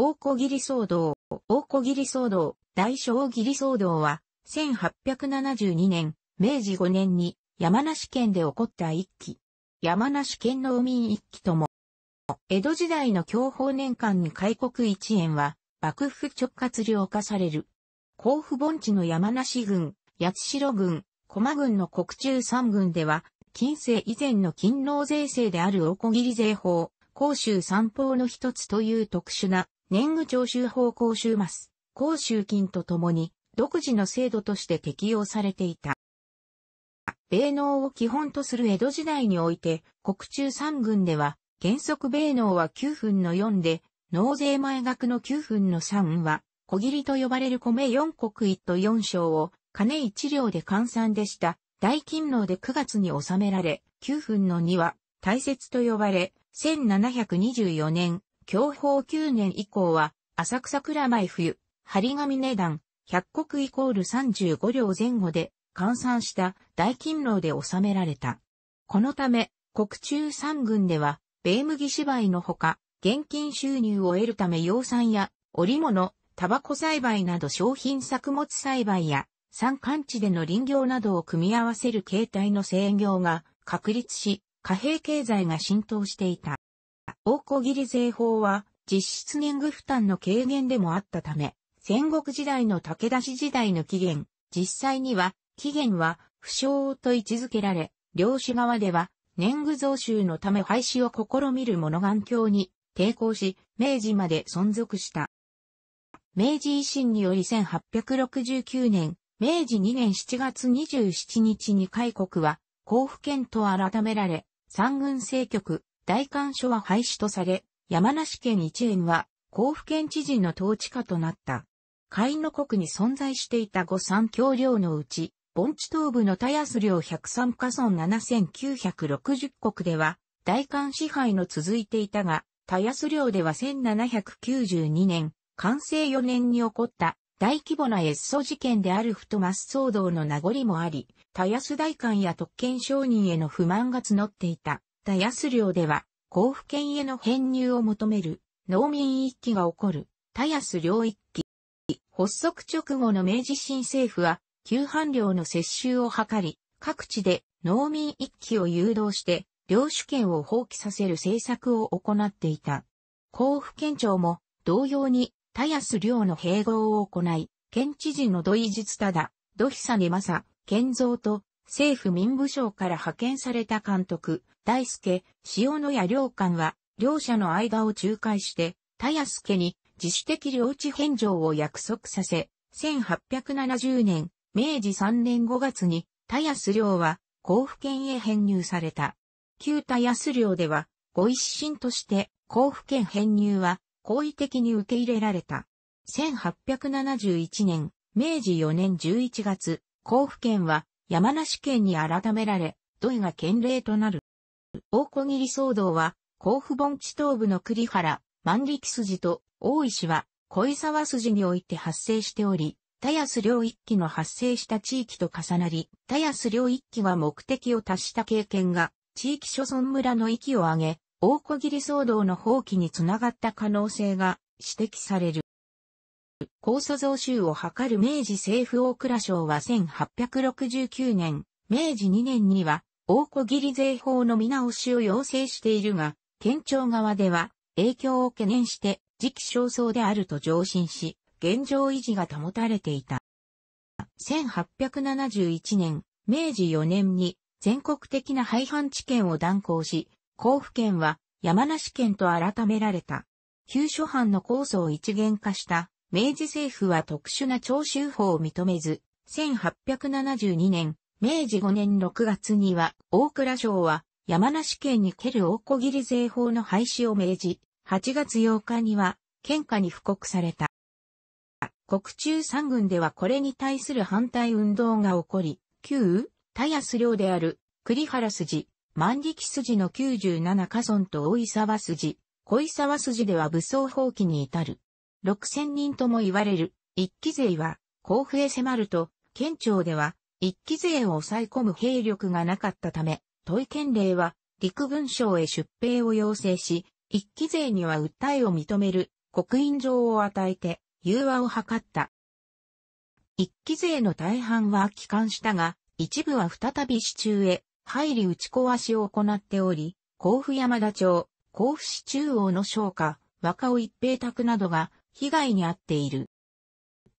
大小切騒動、大小切騒動、大小切騒動は、1872年、明治5年に、山梨県で起こった一揆。山梨県農民一揆とも、江戸時代の享保年間に開国一円は、幕府直轄領化される。甲府盆地の山梨郡、八代郡、駒郡の国中三郡では、近世以前の勤労税制である大小切税法、甲州三法の一つという特殊な年貢徴収法公衆マス、衆金とともに、独自の制度として適用されていた。米農を基本とする江戸時代において、国中三軍では、原則米農は9分の4で、納税前額の9分の3は、小切りと呼ばれる米4国1都4章を、金1両で換算でした。大金納で9月に収められ、9分の2は、大切と呼ばれ、1724年、享保9年以降は、浅草蔵前冬、張紙値段、100国イコール35両前後で、換算した大勤労で収められた。このため、国中三軍では、米麦芝居のほか、現金収入を得るため養蚕や、織物、タバコ栽培など商品作物栽培や、山間地での林業などを組み合わせる形態の制業が確立し、貨幣経済が浸透していた。大小切税法は実質年貢負担の軽減でもあったため、戦国時代の武田氏時代の起源、実際には、起源は不詳と位置づけられ、領主側では年貢増収のため廃止を試みる物眼鏡に抵抗し、明治まで存続した。明治維新により1869年、明治2年7月27日に開国は、甲府県と改められ、三軍政局、大官所は廃止とされ、山梨県一円は、甲府県知事の統治下となった。海の国に存在していた五三橋領のうち、盆地東部の田安領103カ村7960国では、大官支配の続いていたが、田安領では1792年、完成4年に起こった大規模な越祖事件である太マス騒動の名残もあり、田安大官や特権商人への不満が募っていた。田安領では、甲府県への編入を求める農民一揆が起こる、田安領一揆。発足直後の明治新政府は、旧藩領の接収を図り、各地で農民一揆を誘導して、領主権を放棄させる政策を行っていた。甲府県庁も同様に田安領の併合を行い、県知事の土井実忠、土久根正、県造と政府民部省から派遣された監督、大輔、塩野谷良官は、両者の間を仲介して、田安家に自主的領地返上を約束させ、1870年、明治3年5月に、田安領は甲府県へ編入された。旧田安領では、ご一心として甲府県編入は好意的に受け入れられた。1871年、明治4年11月、甲府県は山梨県に改められ、土井が県令となる。大小切騒動は、甲府盆地東部の栗原、万力筋と大石は、小沢筋において発生しており、田安領一揆の発生した地域と重なり、田安領一揆は目的を達した経験が、地域所村村の域を上げ、大小切騒動の放棄につながった可能性が指摘される。高素増収を図る明治政府大蔵省は1869年、明治2年には、大小切り税法の見直しを要請しているが、県庁側では、影響を懸念して、時期尚早であると上申し、現状維持が保たれていた。1871年、明治4年に全国的な廃藩置県を断行し、甲府県は山梨県と改められた。旧諸藩の構想を一元化した明治政府は特殊な徴収法を認めず、1872年、明治5年6月には、大倉省は、山梨県に蹴る大小切税法の廃止を命じ、8月8日には、県下に布告された。国中三軍ではこれに対する反対運動が起こり、旧、田安領である、栗原筋、万力筋の97家村と大井沢筋、小井沢筋では武装放棄に至る。6000人とも言われる一期勢は甲府へ迫ると、県庁では一期勢を抑え込む兵力がなかったため、問い県令は陸軍省へ出兵を要請し、一期勢には訴えを認める刻印状を与えて融和を図った。一期勢の大半は帰還したが、一部は再び市中へ入り打ち壊しを行っており、甲府山田町、甲府市中央の商家、若尾一平宅などが被害に遭っている。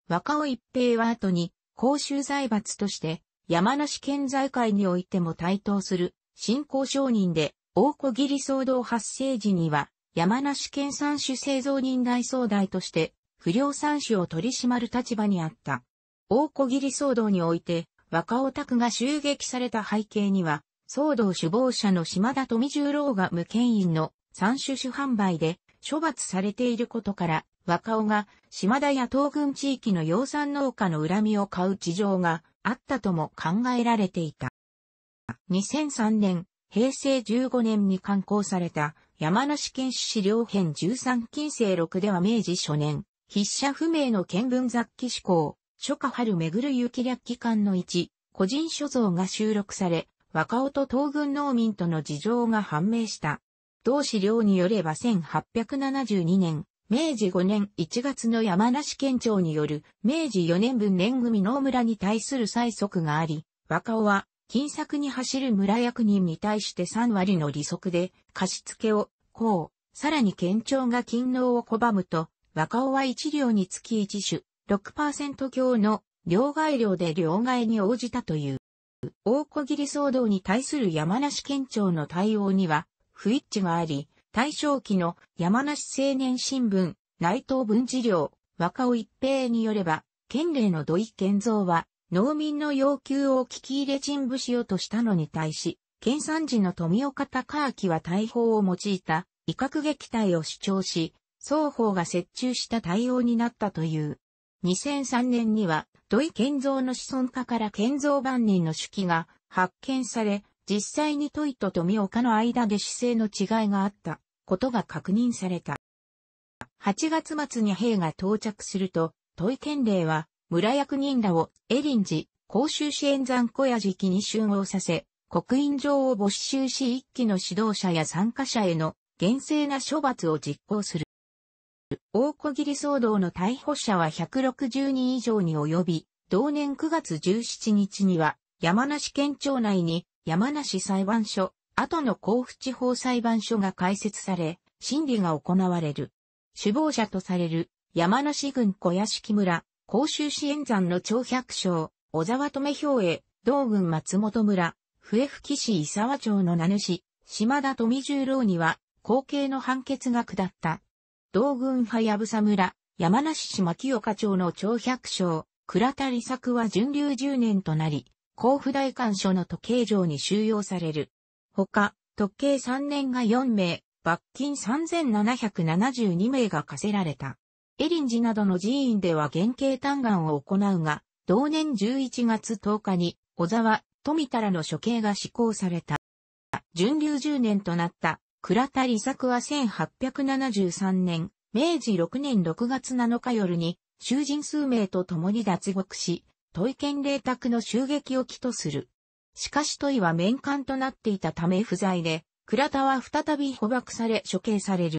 若尾一平は後に、公衆財閥として、山梨県財界においても対等する、新興商人で、大小切り騒動発生時には、山梨県産種製造人大総代として、不良産種を取り締まる立場にあった。大小切り騒動において、若尾拓が襲撃された背景には、騒動首謀者の島田富十郎が無権員の産種種販売で処罰されていることから、若尾が島田や東軍地域の養蚕農家の恨みを買う事情があったとも考えられていた。2003年、平成15年に刊行された山梨県史料編13近世6では明治初年、筆者不明の見聞雑記志向、初夏春めぐる雪略期間の1、個人所蔵が収録され、若尾と東軍農民との事情が判明した。同資料によれば1872年、明治5年1月の山梨県庁による明治4年分年組の村に対する催促があり、若尾は金策に走る村役人に対して3割の利息で貸付を、こう、さらに県庁が勤労を拒むと、若尾は1両につき1種、6%強の両替料で両替に応じたという。大小切り騒動に対する山梨県庁の対応には、不一致があり、大正期の山梨青年新聞、内藤文治領、若尾一平によれば、県令の土井健造は、農民の要求を聞き入れ陳腐しようとしたのに対し、県産時の富岡高明は大砲を用いた、威嚇撃退を主張し、双方が折衷した対応になったという。2003年には、土井健造の子孫家から健造万人の手記が発見され、実際にトイと富岡の間で姿勢の違いがあったことが確認された。8月末に兵が到着すると、トイ県令は村役人らをエリンジ、甲州支援山小屋期に集合させ、国印上を没収し一期の指導者や参加者への厳正な処罰を実行する。大小切騒動の逮捕者は160人以上に及び、同年9月17日には山梨県庁内に山梨裁判所、後の甲府地方裁判所が開設され、審理が行われる。首謀者とされる、山梨郡小屋敷村、甲州市円山の長百姓、小沢留兵衛、道郡松本村、笛吹市伊沢町の名主、島田富十郎には、後継の判決が下った。道郡はやぶさ村、山梨市牧岡町の長百姓、倉田利作は準流10年となり、甲府大官所の時計上に収容される。ほか、特計3年が4名、罰金3772名が課せられた。エリン寺などの寺院では原型嘆願を行うが、同年11月10日に、小沢、富太らの処刑が施行された。準流10年となった倉田利作は1873年、明治6年6月7日夜に、囚人数名と共に脱獄し、トイ県霊宅の襲撃を起とする。しかしトイは面官となっていたため不在で、倉田は再び捕獲され処刑される。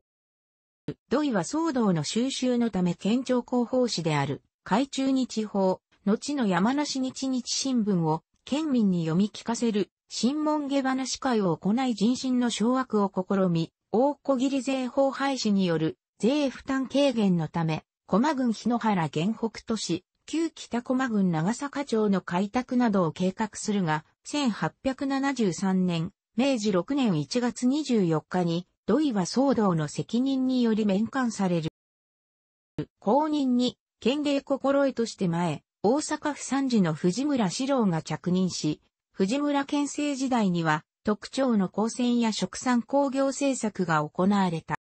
土井は騒動の収集のため県庁広報誌である、海中日報、後の山梨日日新聞を県民に読み聞かせる、新聞下話会を行い人心の掌握を試み、大小切税法廃止による税負担軽減のため、駒郡日野原原北都市、旧北駒郡長坂町の開拓などを計画するが、1873年、明治6年1月24日に、土井は騒動の責任により免官される。後任に、県令心得として前、大阪府参事の藤村四郎が着任し、藤村県政時代には、特徴の高専や食産工業政策が行われた。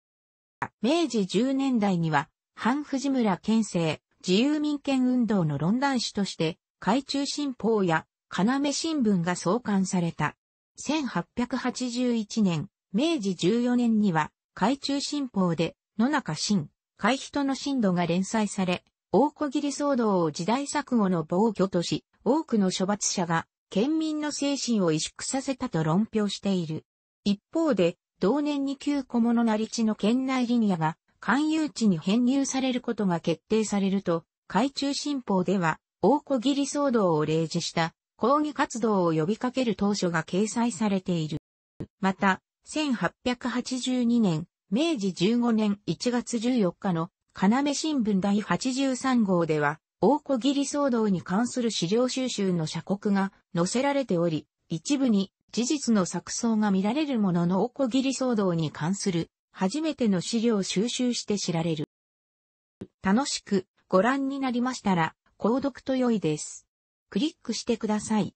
明治10年代には、反藤村県政、自由民権運動の論断史として、海中新報や、要新聞が創刊された。1881年、明治14年には、海中新報で、野中新、海人の新度が連載され、大小切騒動を時代錯誤の防御とし、多くの処罰者が、県民の精神を萎縮させたと論評している。一方で、同年に旧小物なり地の県内リニアが勧誘地に編入されることが決定されると、海中新報では、大小切り騒動を例示した抗議活動を呼びかける当初が掲載されている。また、1882年、明治15年1月14日の、要新聞第83号では、大小切り騒動に関する資料収集の社国が載せられており、一部に事実の錯綜が見られるものの大小切り騒動に関する初めての資料収集して知られる。楽しくご覧になりましたら、購読と良いです。クリックしてください。